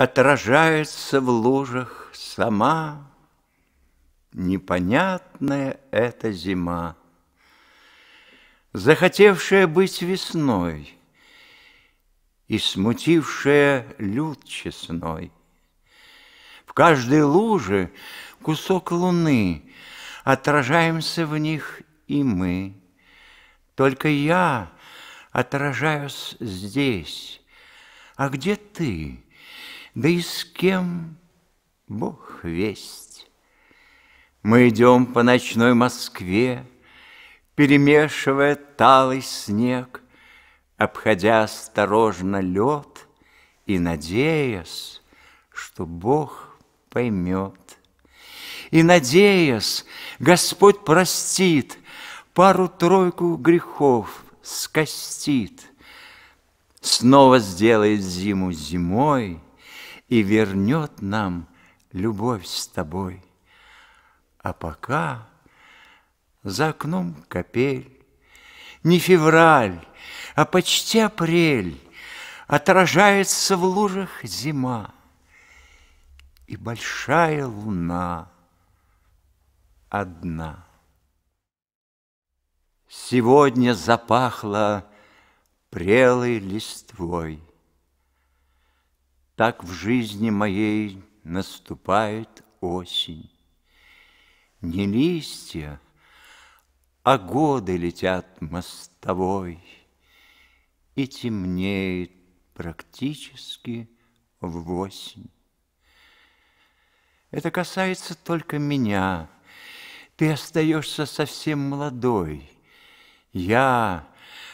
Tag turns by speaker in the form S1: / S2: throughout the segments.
S1: отражается в лужах сама непонятная эта зима, захотевшая быть весной и смутившая люд честной. В каждой луже кусок луны, отражаемся в них и мы. Только я отражаюсь здесь, а где ты? да и с кем, Бог весть. Мы идем по ночной Москве, Перемешивая талый снег, Обходя осторожно лед И надеясь, что Бог поймет. И надеясь, Господь простит Пару-тройку грехов скостит, Снова сделает зиму зимой — и вернет нам любовь с тобой. А пока за окном капель, не февраль, а почти апрель, отражается в лужах зима и большая луна одна. Сегодня запахло прелой листвой. Так в жизни моей наступает осень. Не листья, а годы летят мостовой, И темнеет практически в осень. Это касается только меня. Ты остаешься совсем молодой. Я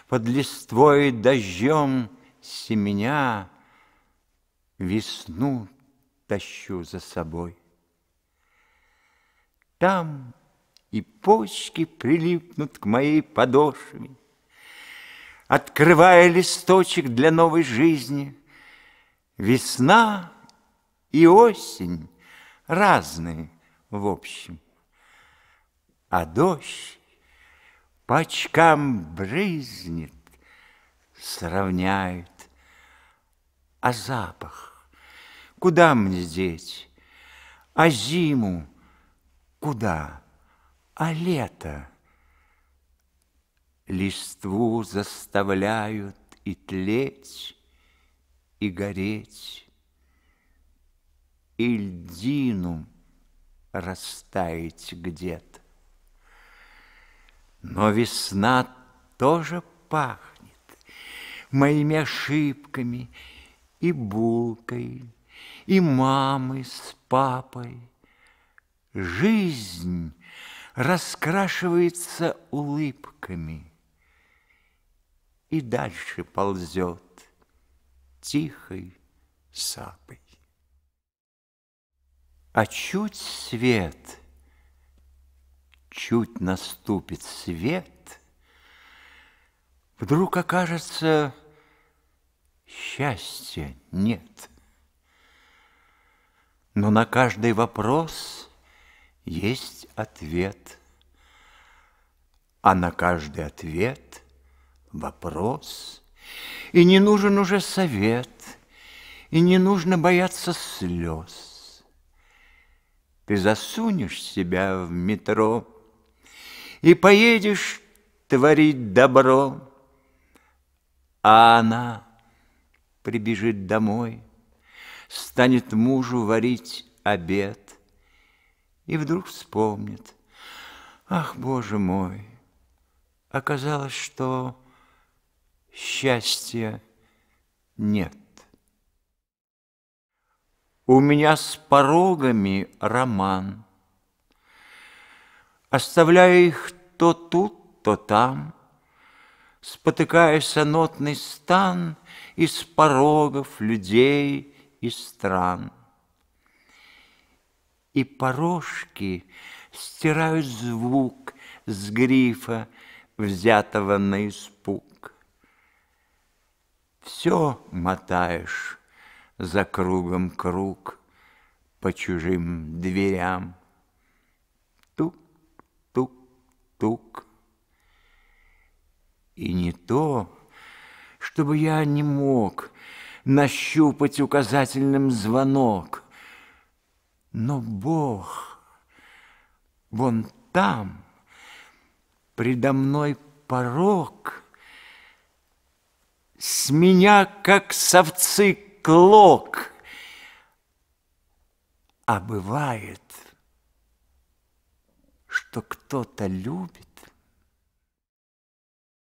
S1: под листвой дождем семеня — весну тащу за собой. Там и почки прилипнут к моей подошве, Открывая листочек для новой жизни. Весна и осень разные в общем, А дождь по очкам брызнет, сравняет а запах. Куда мне здесь? А зиму куда? А лето? Листву заставляют и тлеть, и гореть, и льдину растаять где-то. Но весна тоже пахнет моими ошибками и булкой, и мамы с папой. Жизнь раскрашивается улыбками и дальше ползет тихой сапой. А чуть свет, чуть наступит свет, вдруг окажется счастья нет. Но на каждый вопрос есть ответ, а на каждый ответ вопрос. И не нужен уже совет, и не нужно бояться слез. Ты засунешь себя в метро и поедешь творить добро, а она прибежит домой, Станет мужу варить обед, И вдруг вспомнит, ах, Боже мой, Оказалось, что счастья нет. У меня с порогами роман. Оставляя их то тут, то там, Спотыкаясь о нотный стан Из порогов людей и стран. И порожки стирают звук С грифа, взятого на испуг. Все мотаешь за кругом круг По чужим дверям. Тук-тук-тук и не то, чтобы я не мог нащупать указательным звонок. Но Бог вон там, предо мной порог, с меня, как совцы, клок. А бывает, что кто-то любит,